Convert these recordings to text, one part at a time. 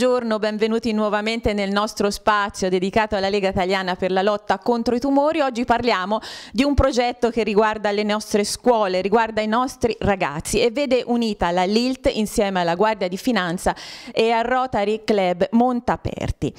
Buongiorno, benvenuti nuovamente nel nostro spazio dedicato alla Lega Italiana per la lotta contro i tumori. Oggi parliamo di un progetto che riguarda le nostre scuole, riguarda i nostri ragazzi e vede unita la LILT insieme alla Guardia di Finanza e al Rotary Club Montaperti.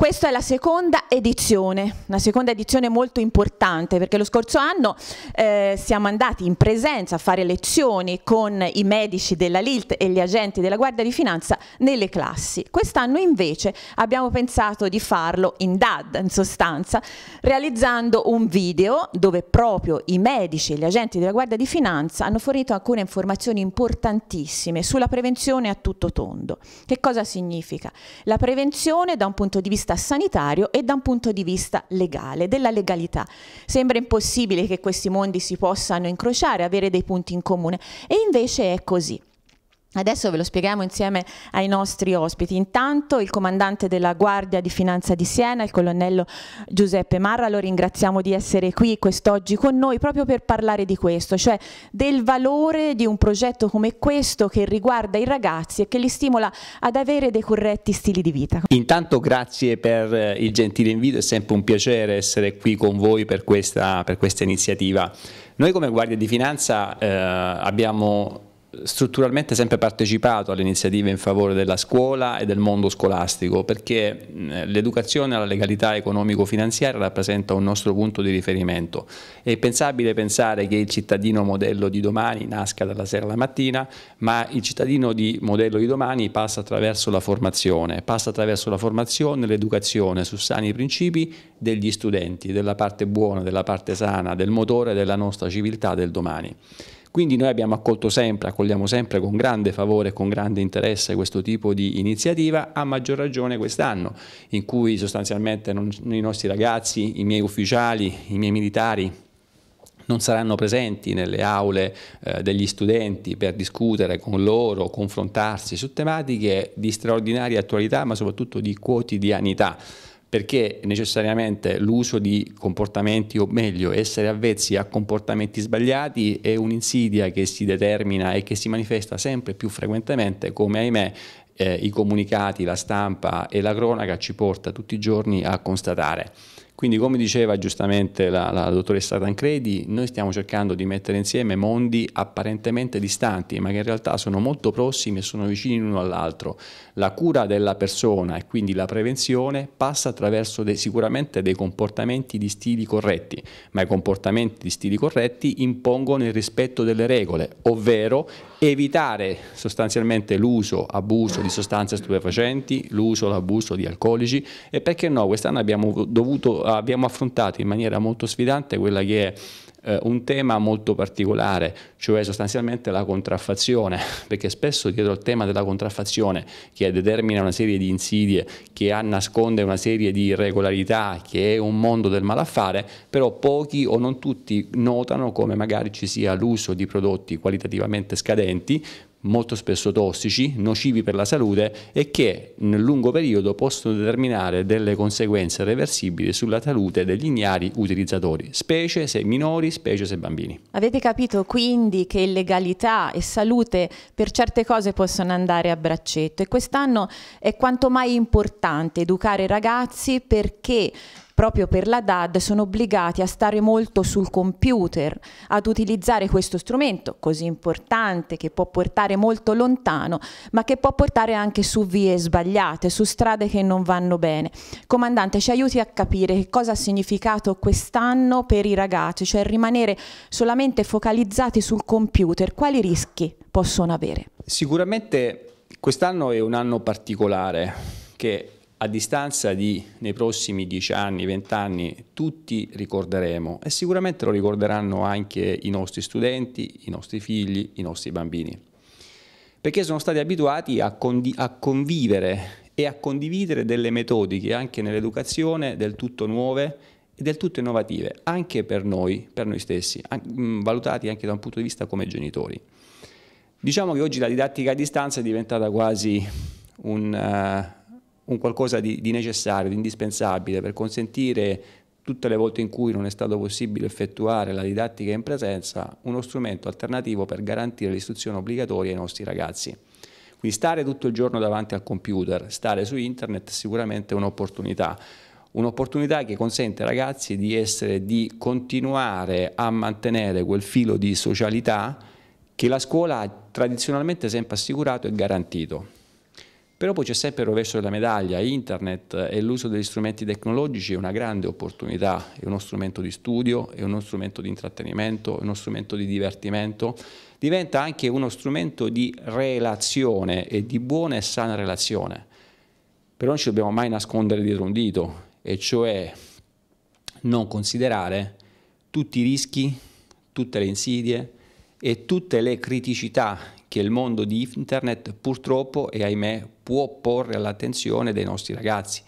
Questa è la seconda edizione, una seconda edizione molto importante perché lo scorso anno eh, siamo andati in presenza a fare lezioni con i medici della LILT e gli agenti della Guardia di Finanza nelle classi. Quest'anno invece abbiamo pensato di farlo in DAD in sostanza, realizzando un video dove proprio i medici e gli agenti della Guardia di Finanza hanno fornito alcune informazioni importantissime sulla prevenzione a tutto tondo. Che cosa significa? La prevenzione da un punto di vista vista sanitario e da un punto di vista legale, della legalità. Sembra impossibile che questi mondi si possano incrociare, avere dei punti in comune e invece è così. Adesso ve lo spieghiamo insieme ai nostri ospiti. Intanto il comandante della Guardia di Finanza di Siena, il colonnello Giuseppe Marra, lo ringraziamo di essere qui quest'oggi con noi proprio per parlare di questo, cioè del valore di un progetto come questo che riguarda i ragazzi e che li stimola ad avere dei corretti stili di vita. Intanto grazie per eh, il gentile invito, è sempre un piacere essere qui con voi per questa, per questa iniziativa. Noi come Guardia di Finanza eh, abbiamo strutturalmente sempre partecipato alle iniziative in favore della scuola e del mondo scolastico perché l'educazione alla legalità economico-finanziaria rappresenta un nostro punto di riferimento. È impensabile pensare che il cittadino modello di domani nasca dalla sera alla mattina, ma il cittadino di modello di domani passa attraverso la formazione, passa attraverso la formazione e l'educazione su sani principi degli studenti, della parte buona, della parte sana, del motore della nostra civiltà del domani. Quindi noi abbiamo accolto sempre, accogliamo sempre con grande favore e con grande interesse questo tipo di iniziativa, a maggior ragione quest'anno, in cui sostanzialmente non, i nostri ragazzi, i miei ufficiali, i miei militari, non saranno presenti nelle aule eh, degli studenti per discutere con loro, confrontarsi su tematiche di straordinaria attualità ma soprattutto di quotidianità perché necessariamente l'uso di comportamenti, o meglio, essere avvezzi a comportamenti sbagliati è un'insidia che si determina e che si manifesta sempre più frequentemente come, ahimè, eh, i comunicati, la stampa e la cronaca ci porta tutti i giorni a constatare. Quindi come diceva giustamente la, la dottoressa Tancredi, noi stiamo cercando di mettere insieme mondi apparentemente distanti, ma che in realtà sono molto prossimi e sono vicini l'uno all'altro. La cura della persona e quindi la prevenzione passa attraverso dei, sicuramente dei comportamenti di stili corretti, ma i comportamenti di stili corretti impongono il rispetto delle regole, ovvero evitare sostanzialmente l'uso, abuso di sostanze stupefacenti, l'uso, l'abuso di alcolici e perché no, quest'anno abbiamo dovuto abbiamo affrontato in maniera molto sfidante quella che è eh, un tema molto particolare, cioè sostanzialmente la contraffazione, perché spesso dietro al tema della contraffazione, che determina una serie di insidie, che nasconde una serie di irregolarità, che è un mondo del malaffare, però pochi o non tutti notano come magari ci sia l'uso di prodotti qualitativamente scadenti, molto spesso tossici, nocivi per la salute e che nel lungo periodo possono determinare delle conseguenze reversibili sulla salute degli ignari utilizzatori, specie se minori, specie se bambini. Avete capito quindi che legalità e salute per certe cose possono andare a braccetto e quest'anno è quanto mai importante educare i ragazzi perché proprio per la DAD sono obbligati a stare molto sul computer, ad utilizzare questo strumento così importante che può portare molto lontano, ma che può portare anche su vie sbagliate, su strade che non vanno bene. Comandante, ci aiuti a capire che cosa ha significato quest'anno per i ragazzi, cioè rimanere solamente focalizzati sul computer, quali rischi possono avere? Sicuramente quest'anno è un anno particolare che a distanza di, nei prossimi dieci anni, vent'anni, tutti ricorderemo e sicuramente lo ricorderanno anche i nostri studenti, i nostri figli, i nostri bambini, perché sono stati abituati a, a convivere e a condividere delle metodiche anche nell'educazione del tutto nuove e del tutto innovative, anche per noi, per noi stessi, mm, valutati anche da un punto di vista come genitori. Diciamo che oggi la didattica a distanza è diventata quasi un, uh, un qualcosa di, di necessario, di indispensabile per consentire tutte le volte in cui non è stato possibile effettuare la didattica in presenza, uno strumento alternativo per garantire l'istruzione obbligatoria ai nostri ragazzi. Quindi stare tutto il giorno davanti al computer, stare su internet è sicuramente un'opportunità. Un'opportunità che consente ai ragazzi di, essere, di continuare a mantenere quel filo di socialità che la scuola ha tradizionalmente sempre assicurato e garantito. Però poi c'è sempre il rovescio della medaglia, internet e l'uso degli strumenti tecnologici è una grande opportunità, è uno strumento di studio, è uno strumento di intrattenimento, è uno strumento di divertimento, diventa anche uno strumento di relazione e di buona e sana relazione. Però non ci dobbiamo mai nascondere dietro un dito, e cioè non considerare tutti i rischi, tutte le insidie e tutte le criticità che il mondo di internet purtroppo e ahimè può porre all'attenzione dei nostri ragazzi.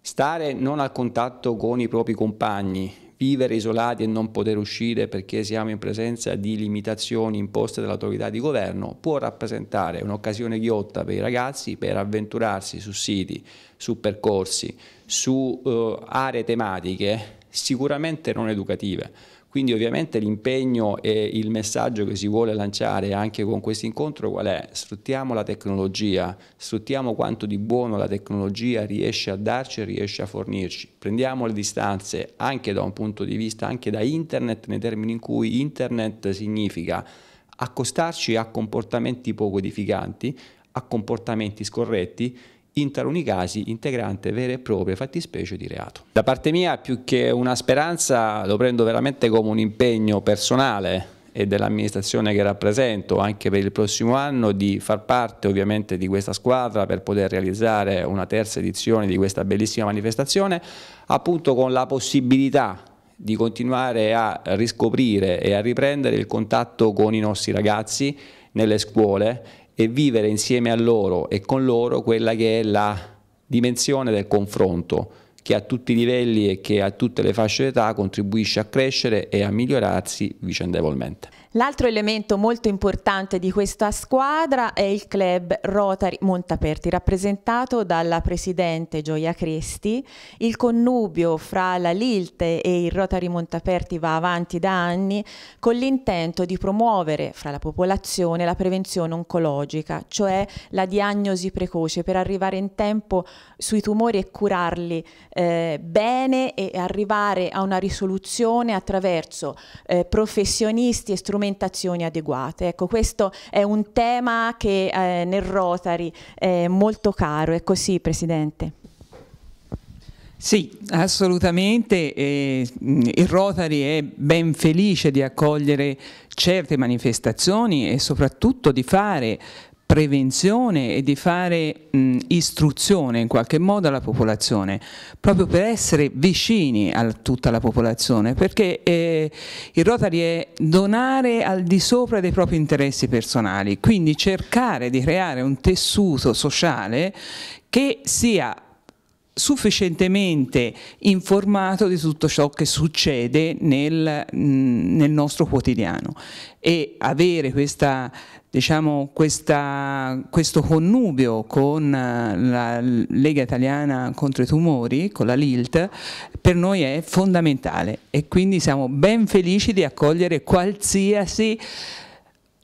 Stare non al contatto con i propri compagni, vivere isolati e non poter uscire perché siamo in presenza di limitazioni imposte dall'autorità di governo può rappresentare un'occasione ghiotta per i ragazzi per avventurarsi su siti, su percorsi, su uh, aree tematiche sicuramente non educative. Quindi ovviamente l'impegno e il messaggio che si vuole lanciare anche con questo incontro qual è? Sfruttiamo la tecnologia, sfruttiamo quanto di buono la tecnologia riesce a darci e riesce a fornirci. Prendiamo le distanze anche da un punto di vista, anche da internet, nei termini in cui internet significa accostarci a comportamenti poco edificanti, a comportamenti scorretti, in taluni casi integrante vere e proprie fattispecie di reato. Da parte mia più che una speranza lo prendo veramente come un impegno personale e dell'amministrazione che rappresento anche per il prossimo anno di far parte ovviamente di questa squadra per poter realizzare una terza edizione di questa bellissima manifestazione appunto con la possibilità di continuare a riscoprire e a riprendere il contatto con i nostri ragazzi nelle scuole e vivere insieme a loro e con loro quella che è la dimensione del confronto che a tutti i livelli e che a tutte le fasce d'età contribuisce a crescere e a migliorarsi vicendevolmente. L'altro elemento molto importante di questa squadra è il club Rotary Montaperti, rappresentato dalla presidente Gioia Cresti. Il connubio fra la Lilte e il Rotary Montaperti va avanti da anni con l'intento di promuovere fra la popolazione la prevenzione oncologica, cioè la diagnosi precoce per arrivare in tempo sui tumori e curarli eh, bene e arrivare a una risoluzione attraverso eh, professionisti e strumenti strumentazioni adeguate. Ecco, questo è un tema che eh, nel Rotary è molto caro, è così Presidente? Sì, assolutamente. Eh, il Rotary è ben felice di accogliere certe manifestazioni e soprattutto di fare prevenzione e di fare mh, istruzione in qualche modo alla popolazione, proprio per essere vicini a tutta la popolazione, perché eh, il Rotary è donare al di sopra dei propri interessi personali, quindi cercare di creare un tessuto sociale che sia sufficientemente informato di tutto ciò che succede nel, nel nostro quotidiano e avere questa, diciamo, questa, questo connubio con eh, la Lega Italiana contro i tumori, con la LILT, per noi è fondamentale e quindi siamo ben felici di accogliere qualsiasi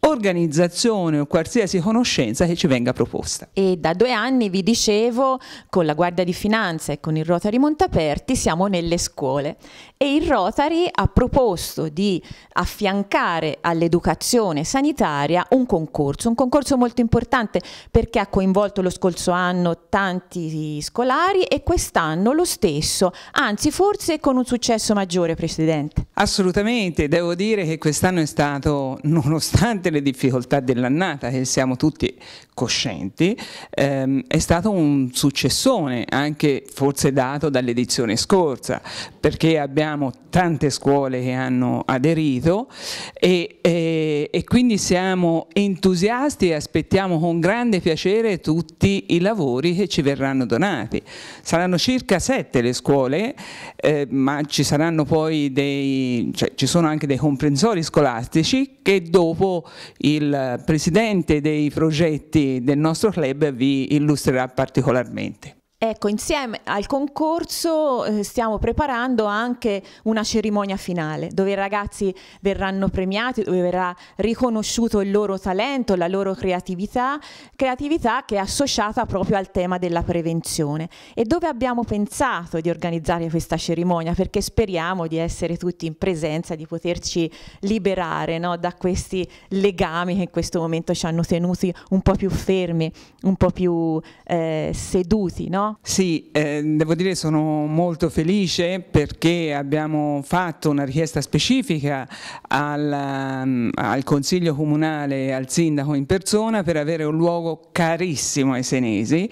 organizzazione o qualsiasi conoscenza che ci venga proposta. E da due anni, vi dicevo, con la Guardia di Finanza e con il Rotary Montaperti siamo nelle scuole e il Rotary ha proposto di affiancare all'educazione sanitaria un concorso, un concorso molto importante perché ha coinvolto lo scorso anno tanti scolari e quest'anno lo stesso, anzi forse con un successo maggiore, Presidente. Assolutamente, devo dire che quest'anno è stato, nonostante le difficoltà dell'annata che siamo tutti coscienti, ehm, è stato un successone anche forse dato dall'edizione scorsa, perché abbiamo tante scuole che hanno aderito e, e, e quindi siamo entusiasti e aspettiamo con grande piacere tutti i lavori che ci verranno donati. Saranno circa sette le scuole, eh, ma ci saranno poi dei, cioè, ci sono anche dei comprensori scolastici che dopo il presidente dei progetti del nostro club vi illustrerà particolarmente. Ecco, insieme al concorso eh, stiamo preparando anche una cerimonia finale dove i ragazzi verranno premiati, dove verrà riconosciuto il loro talento, la loro creatività, creatività che è associata proprio al tema della prevenzione. E dove abbiamo pensato di organizzare questa cerimonia? Perché speriamo di essere tutti in presenza, di poterci liberare no? da questi legami che in questo momento ci hanno tenuti un po' più fermi, un po' più eh, seduti. No? Sì, eh, devo dire che sono molto felice perché abbiamo fatto una richiesta specifica al, ehm, al Consiglio Comunale e al Sindaco in persona per avere un luogo carissimo ai senesi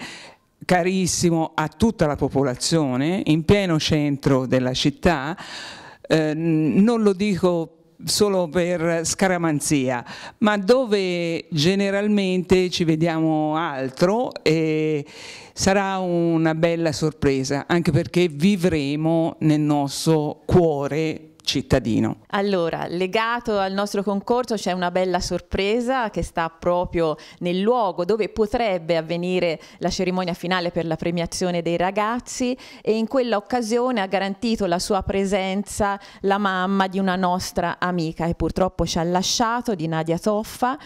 carissimo a tutta la popolazione in pieno centro della città eh, non lo dico per solo per scaramanzia, ma dove generalmente ci vediamo altro e sarà una bella sorpresa, anche perché vivremo nel nostro cuore cittadino. Allora, legato al nostro concorso c'è una bella sorpresa che sta proprio nel luogo dove potrebbe avvenire la cerimonia finale per la premiazione dei ragazzi e in quella occasione ha garantito la sua presenza la mamma di una nostra amica e purtroppo ci ha lasciato, di Nadia Toffa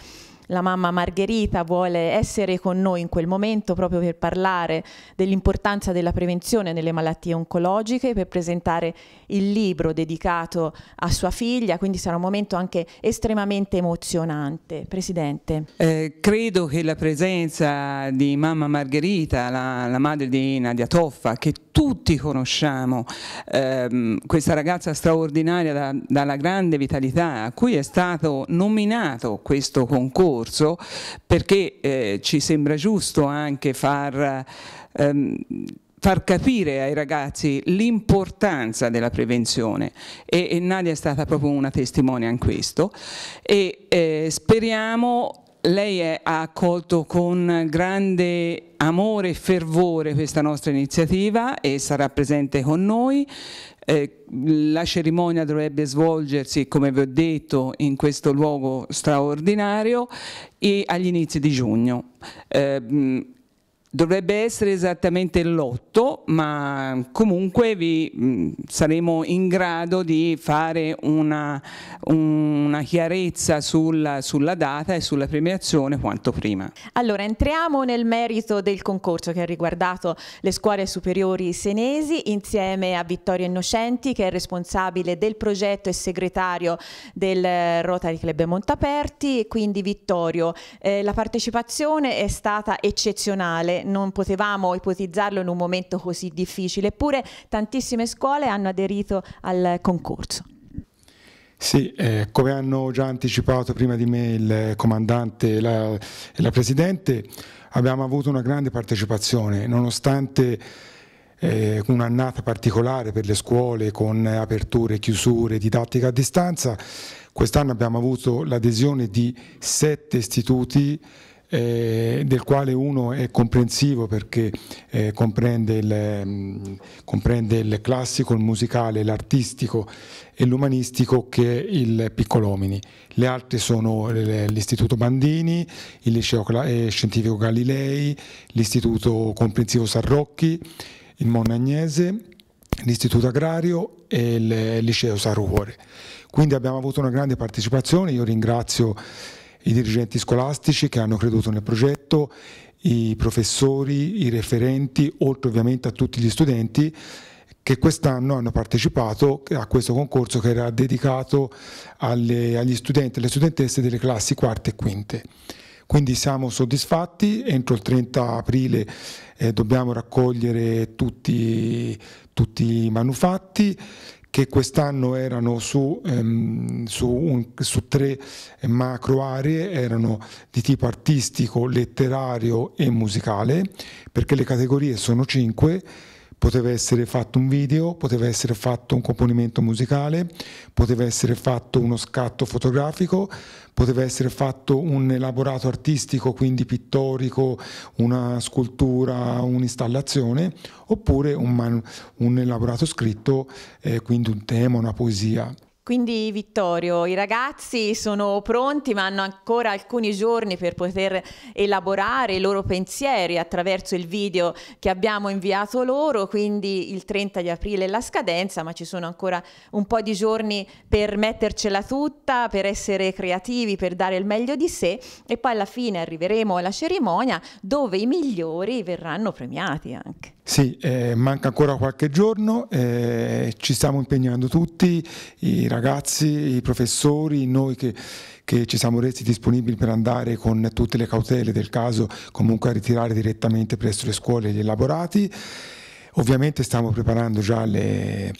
la mamma Margherita vuole essere con noi in quel momento proprio per parlare dell'importanza della prevenzione nelle malattie oncologiche, per presentare il libro dedicato a sua figlia, quindi sarà un momento anche estremamente emozionante. Presidente. Eh, credo che la presenza di mamma Margherita, la, la madre di Nadia Toffa, che tutti conosciamo, ehm, questa ragazza straordinaria da, dalla grande vitalità a cui è stato nominato questo concorso, discorso perché eh, ci sembra giusto anche far... Ehm, far capire ai ragazzi l'importanza della prevenzione e, e, Nadia è stata proprio una testimonia in questo e eh, speriamo lei è, ha accolto con grande amore e fervore questa nostra iniziativa e sarà presente con noi eh, la cerimonia dovrebbe svolgersi, come vi ho detto, in questo luogo straordinario e agli inizi di giugno. Eh, dovrebbe essere esattamente l'otto, ma comunque vi, mm, saremo in grado di fare una, una chiarezza sulla, sulla, data e sulla premiazione quanto prima. Allora, entriamo nel merito del concorso che ha riguardato le scuole superiori senesi insieme a Vittorio Innocenti che è responsabile del progetto e segretario del eh, Rotary Club Montaperti. Quindi Vittorio, eh, la partecipazione è stata eccezionale non potevamo ipotizzarlo in un momento così difficile, eppure tantissime scuole hanno aderito al concorso. Sì, eh, come hanno già anticipato prima di me il comandante e la, la Presidente, abbiamo avuto una grande partecipazione, nonostante eh, un'annata particolare per le scuole con aperture, chiusure, didattica a distanza, quest'anno abbiamo avuto l'adesione di sette istituti eh, del quale uno è comprensivo perché eh, comprende, il, mh, mm, comprende, il, classico, il musicale, l'artistico e l'umanistico che è il Piccolomini. Le altre sono l'Istituto Bandini, il Liceo eh, Scientifico Galilei, l'Istituto Comprensivo Sarrocchi, il Monnagnese, l'Istituto Agrario e il Liceo Saruore. Quindi abbiamo avuto una grande partecipazione, io ringrazio i dirigenti scolastici che hanno creduto nel progetto, i professori, i referenti, oltre ovviamente a tutti gli studenti che quest'anno hanno partecipato a questo concorso che era dedicato alle, agli studenti e alle studentesse delle classi quarte e quinte. Quindi siamo soddisfatti, entro il 30 aprile eh, dobbiamo raccogliere tutti, tutti i manufatti che quest'anno erano su, ehm, su, un, su, tre eh, macro aree, erano di tipo artistico, letterario e musicale, perché le categorie sono cinque poteva essere fatto un video, poteva essere fatto un componimento musicale, poteva essere fatto uno scatto fotografico, poteva essere fatto un elaborato artistico, quindi pittorico, una scultura, un'installazione, oppure un, man- un elaborato scritto, eh, quindi un tema, una poesia. Quindi Vittorio, i ragazzi sono pronti ma hanno ancora alcuni giorni per poter elaborare i loro pensieri attraverso il video che abbiamo inviato loro, quindi il 30 di aprile è la scadenza, ma ci sono ancora un po' di giorni per mettercela tutta, per essere creativi, per dare il meglio di sé e poi alla fine arriveremo alla cerimonia dove i migliori verranno premiati anche. Sì, eh, manca ancora qualche giorno, eh, ci stiamo impegnando tutti, i ragazzi, i professori, noi che, che, ci siamo resi disponibili per andare con tutte le cautele del caso comunque a ritirare direttamente presso le scuole gli elaborati. Ovviamente stiamo preparando già le,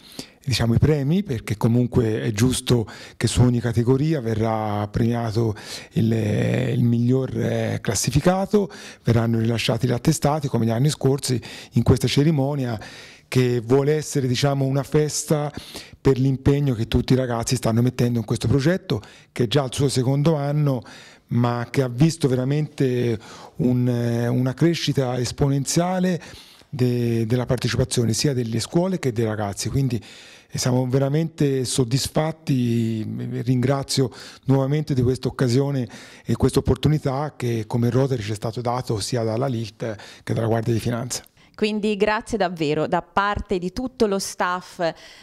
diciamo, i premi, perché comunque è giusto che su ogni categoria verrà premiato il, il miglior eh, classificato, verranno rilasciati gli attestati come gli anni scorsi in questa cerimonia che vuole essere diciamo, una festa per l'impegno che tutti i ragazzi stanno mettendo in questo progetto, che è già al suo secondo anno, ma che ha visto veramente un, eh, una crescita esponenziale de, della partecipazione sia delle scuole che dei ragazzi. Quindi eh, siamo veramente soddisfatti, eh, ringrazio nuovamente di questa occasione e questa opportunità che come Rotary ci è stato dato sia dalla LILT che dalla Guardia di Finanza. Quindi grazie davvero da parte di tutto lo staff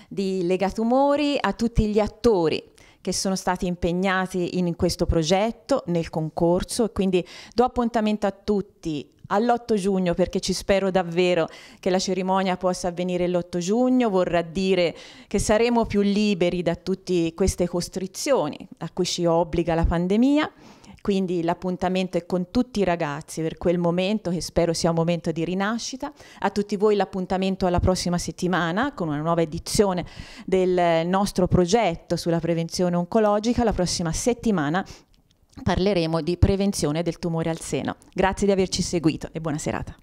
di Legatumori a tutti gli attori che sono stati impegnati in questo progetto, nel concorso e quindi do appuntamento a tutti all'8 giugno, perché ci spero davvero che la cerimonia possa avvenire l'8 giugno, vorrà dire che saremo più liberi da tutte queste costrizioni a cui ci obbliga la pandemia. Quindi l'appuntamento è con tutti i ragazzi per quel momento che spero sia un momento di rinascita. A tutti voi l'appuntamento alla prossima settimana con una nuova edizione del nostro progetto sulla prevenzione oncologica. La prossima settimana parleremo di prevenzione del tumore al seno. Grazie di averci seguito e buona serata.